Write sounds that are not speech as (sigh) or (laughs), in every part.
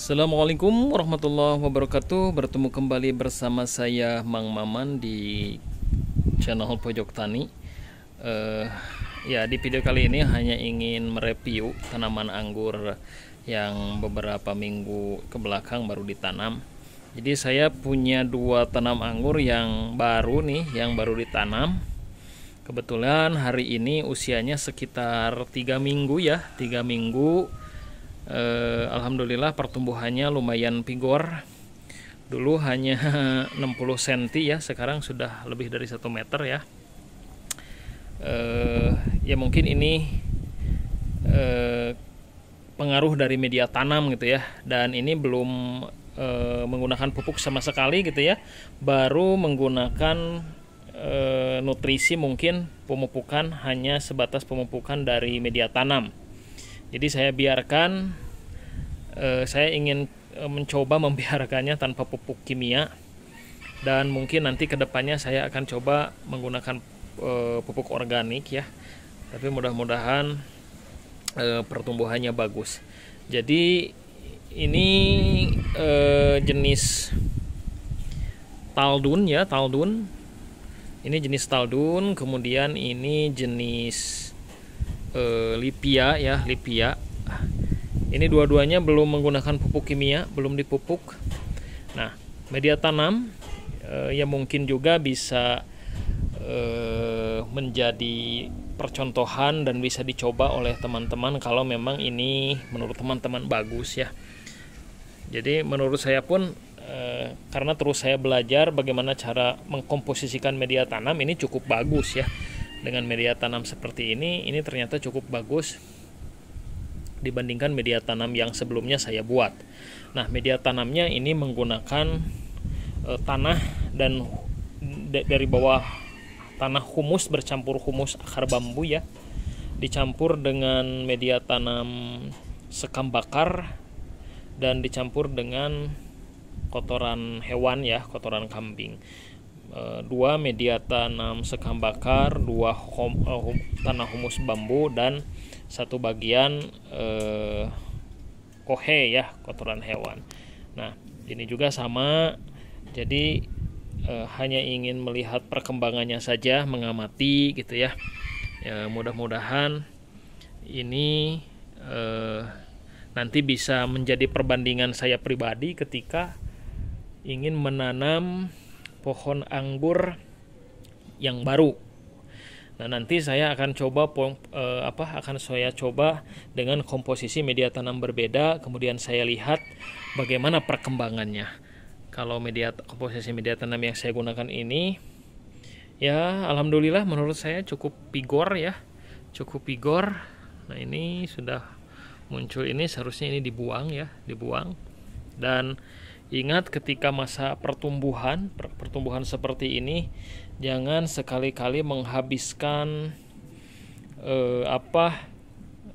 Assalamualaikum warahmatullahi wabarakatuh Bertemu kembali bersama saya Mang Maman di channel Pojok Tani uh, Ya di video kali ini hanya ingin mereview tanaman anggur yang beberapa minggu kebelakang baru ditanam Jadi saya punya dua tanam anggur yang baru nih yang baru ditanam Kebetulan hari ini usianya sekitar tiga minggu ya tiga minggu eh, alhamdulillah pertumbuhannya lumayan pigor dulu hanya 60 (laughs) cm ya sekarang sudah lebih dari satu meter ya eh, ya mungkin ini eh, pengaruh dari media tanam gitu ya dan ini belum e, menggunakan pupuk sama sekali gitu ya baru menggunakan e, nutrisi mungkin pemupukan hanya sebatas pemupukan dari media tanam jadi saya biarkan eh, saya ingin eh, mencoba membiarkannya tanpa pupuk kimia dan mungkin nanti kedepannya saya akan coba menggunakan eh, pupuk organik ya tapi mudah-mudahan eh, pertumbuhannya bagus jadi ini eh, jenis taldun ya taldun ini jenis taldun kemudian ini jenis e, lipia ya lipia ini dua-duanya belum menggunakan pupuk kimia belum dipupuk nah media tanam ya ya mungkin juga bisa e, menjadi percontohan dan bisa dicoba oleh teman-teman kalau memang ini menurut teman-teman bagus ya jadi menurut saya pun karena terus saya belajar bagaimana cara mengkomposisikan media tanam ini cukup bagus ya dengan media tanam seperti ini ini ternyata cukup bagus dibandingkan media tanam yang sebelumnya saya buat. Nah, media tanamnya ini menggunakan e, tanah dan dari bawah tanah humus bercampur humus akar bambu ya. Dicampur dengan media tanam sekam bakar dan dicampur dengan kotoran hewan ya, kotoran kambing. Eh, dua media tanam sekam bakar, dua hum, uh, eh, hum, tanah humus bambu dan satu bagian uh, kohe ya kotoran hewan. Nah ini juga sama, jadi uh, hanya ingin melihat perkembangannya saja, mengamati gitu ya. ya Mudah-mudahan ini uh, nanti bisa menjadi perbandingan saya pribadi ketika ingin menanam pohon anggur yang baru. Nah, nanti saya akan coba eh, apa akan saya coba dengan komposisi media tanam berbeda, kemudian saya lihat bagaimana perkembangannya. Kalau media komposisi media tanam yang saya gunakan ini ya alhamdulillah menurut saya cukup pigor ya. Cukup pigor. Nah, ini sudah muncul ini seharusnya ini dibuang ya, dibuang. Dan Ingat ketika masa pertumbuhan, pertumbuhan seperti ini jangan sekali-kali menghabiskan eh, apa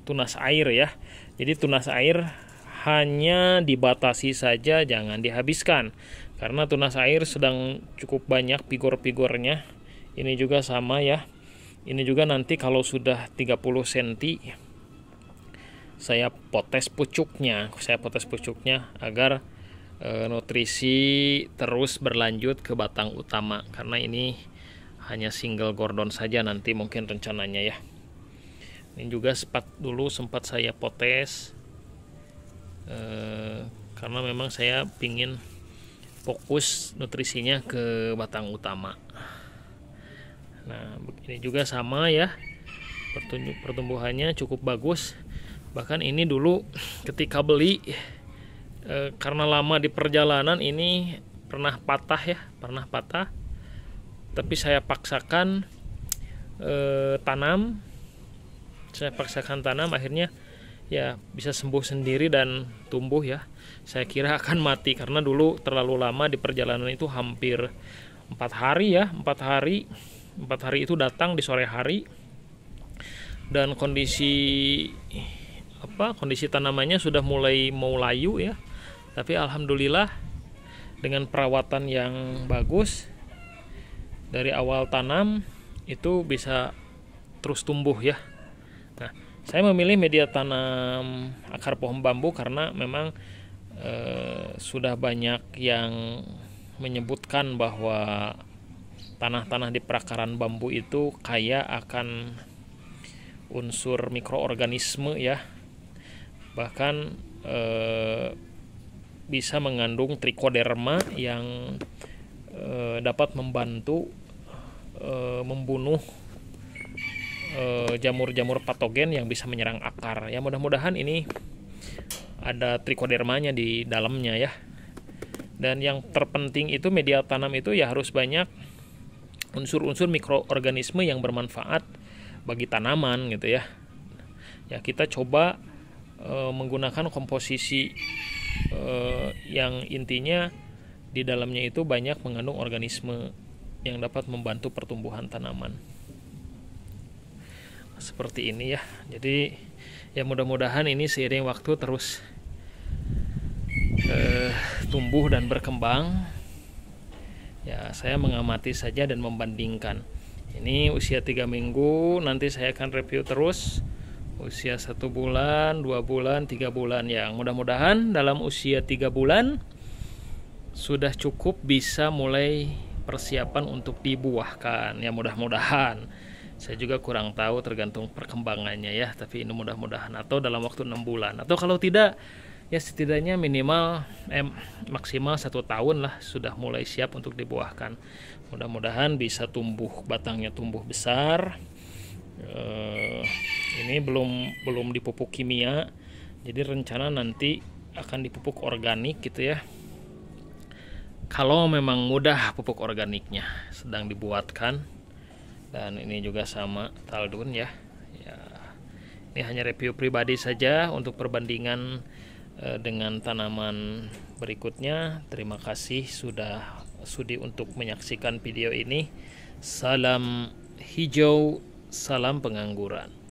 tunas air ya. Jadi tunas air hanya dibatasi saja jangan dihabiskan. Karena tunas air sedang cukup banyak pigor-pigornya. Ini juga sama ya. Ini juga nanti kalau sudah 30 cm saya potes pucuknya, saya potes pucuknya agar Eh, nutrisi terus berlanjut ke batang utama karena ini hanya single gordon saja nanti mungkin rencananya ya ini juga sempat dulu sempat saya potes e, karena memang saya pingin fokus nutrisinya ke batang utama nah ini juga sama ya pertumbuhannya cukup bagus bahkan ini dulu ketika beli e, karena lama di perjalanan ini pernah patah ya, pernah patah. Tapi saya paksakan e, tanam, saya paksakan tanam, akhirnya ya bisa sembuh sendiri dan tumbuh ya. Saya kira akan mati karena dulu terlalu lama di perjalanan itu hampir empat hari ya, empat hari, empat hari itu datang di sore hari dan kondisi apa kondisi tanamannya sudah mulai mau layu ya tapi alhamdulillah dengan perawatan yang bagus dari awal tanam itu bisa terus tumbuh ya nah saya memilih media tanam akar pohon bambu karena memang e, sudah banyak yang menyebutkan bahwa tanah-tanah di perakaran bambu itu kaya akan unsur mikroorganisme ya bahkan e, bisa mengandung trichoderma yang e, dapat membantu e, membunuh eh, jamur-jamur patogen yang bisa menyerang akar. Ya mudah-mudahan ini ada trichodermanya di dalamnya ya. Dan yang terpenting itu media tanam itu ya harus banyak unsur-unsur mikroorganisme yang bermanfaat bagi tanaman gitu ya. Ya kita coba e, menggunakan komposisi Eh, yang intinya di dalamnya itu banyak mengandung organisme yang dapat membantu pertumbuhan tanaman. Seperti ini ya. Jadi ya mudah-mudahan ini seiring waktu terus eh, tumbuh dan berkembang. Ya, saya mengamati saja dan membandingkan. Ini usia tiga minggu, nanti saya akan review terus usia satu bulan, dua bulan, tiga bulan yang mudah-mudahan dalam usia tiga bulan sudah cukup bisa mulai persiapan untuk dibuahkan ya mudah-mudahan saya juga kurang tahu tergantung perkembangannya ya tapi ini mudah-mudahan atau dalam waktu enam bulan atau kalau tidak ya setidaknya minimal eh, maksimal satu tahun lah sudah mulai siap untuk dibuahkan mudah-mudahan bisa tumbuh batangnya tumbuh besar eh, ini belum belum dipupuk kimia jadi rencana nanti akan dipupuk organik gitu ya kalau memang mudah pupuk organiknya sedang dibuatkan dan ini juga sama taldun ya, ya ini hanya review pribadi saja untuk perbandingan eh, dengan tanaman berikutnya terima kasih sudah sudi untuk menyaksikan video ini salam hijau salam pengangguran